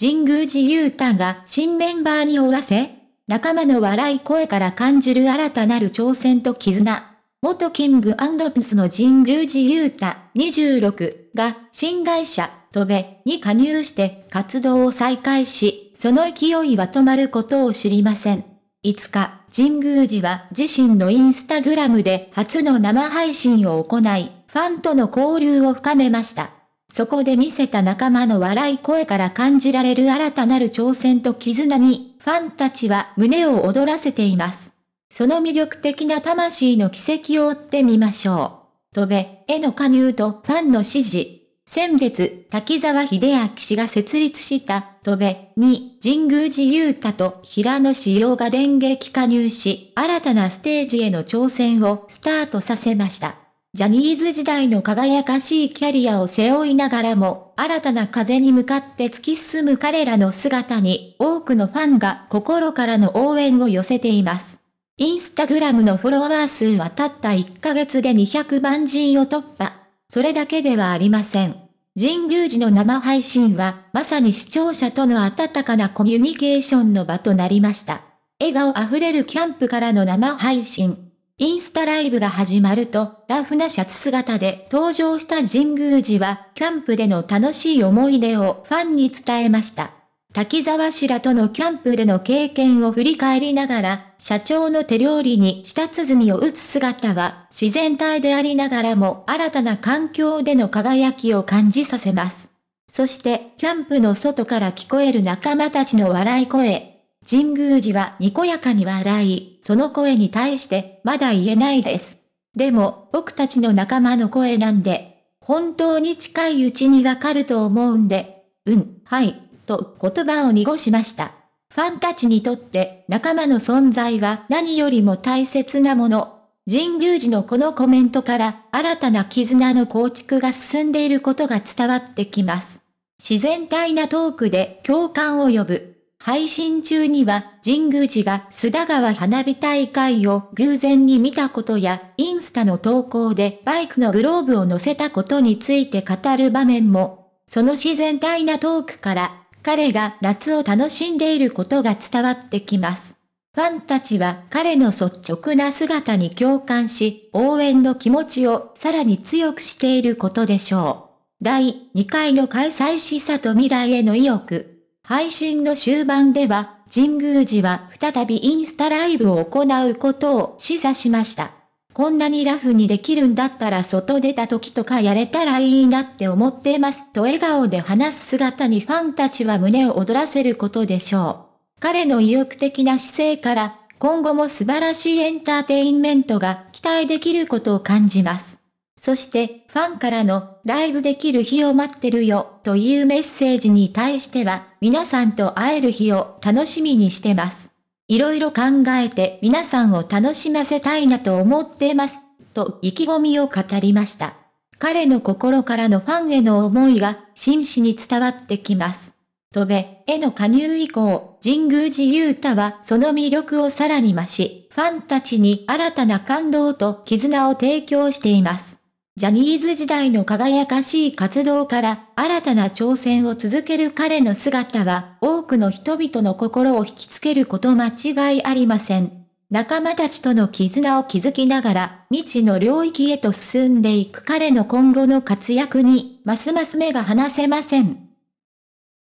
神宮寺勇太が新メンバーに追わせ、仲間の笑い声から感じる新たなる挑戦と絆。元キングピスの神宮寺勇太26が新会社、戸部に加入して活動を再開し、その勢いは止まることを知りません。5日、神宮寺は自身のインスタグラムで初の生配信を行い、ファンとの交流を深めました。そこで見せた仲間の笑い声から感じられる新たなる挑戦と絆に、ファンたちは胸を躍らせています。その魅力的な魂の軌跡を追ってみましょう。戸部への加入とファンの支持。先月、滝沢秀明氏が設立した戸部に神宮寺雄太と平野志陽が電撃加入し、新たなステージへの挑戦をスタートさせました。ジャニーズ時代の輝かしいキャリアを背負いながらも、新たな風に向かって突き進む彼らの姿に、多くのファンが心からの応援を寄せています。インスタグラムのフォロワー数はたった1ヶ月で200万人を突破。それだけではありません。神宮寺の生配信は、まさに視聴者との温かなコミュニケーションの場となりました。笑顔あふれるキャンプからの生配信。インスタライブが始まると、ラフなシャツ姿で登場した神宮寺は、キャンプでの楽しい思い出をファンに伝えました。滝沢氏らとのキャンプでの経験を振り返りながら、社長の手料理に舌鼓を打つ姿は、自然体でありながらも新たな環境での輝きを感じさせます。そして、キャンプの外から聞こえる仲間たちの笑い声、神宮寺はにこやかに笑い、その声に対してまだ言えないです。でも、僕たちの仲間の声なんで、本当に近いうちにわかると思うんで、うん、はい、と言葉を濁しました。ファンたちにとって仲間の存在は何よりも大切なもの。神宮寺のこのコメントから新たな絆の構築が進んでいることが伝わってきます。自然体なトークで共感を呼ぶ。配信中には神宮寺が須田川花火大会を偶然に見たことや、インスタの投稿でバイクのグローブを乗せたことについて語る場面も、その自然体なトークから、彼が夏を楽しんでいることが伝わってきます。ファンたちは彼の率直な姿に共感し、応援の気持ちをさらに強くしていることでしょう。第2回の開催しさと未来への意欲。配信の終盤では、神宮寺は再びインスタライブを行うことを示唆しました。こんなにラフにできるんだったら外出た時とかやれたらいいなって思ってますと笑顔で話す姿にファンたちは胸を躍らせることでしょう。彼の意欲的な姿勢から今後も素晴らしいエンターテインメントが期待できることを感じます。そしてファンからのライブできる日を待ってるよというメッセージに対しては皆さんと会える日を楽しみにしてます。いろいろ考えて皆さんを楽しませたいなと思ってますと意気込みを語りました。彼の心からのファンへの思いが真摯に伝わってきます。戸部への加入以降、神宮寺勇太はその魅力をさらに増し、ファンたちに新たな感動と絆を提供しています。ジャニーズ時代の輝かしい活動から新たな挑戦を続ける彼の姿は多くの人々の心を引きつけること間違いありません。仲間たちとの絆を築きながら未知の領域へと進んでいく彼の今後の活躍にますます目が離せません。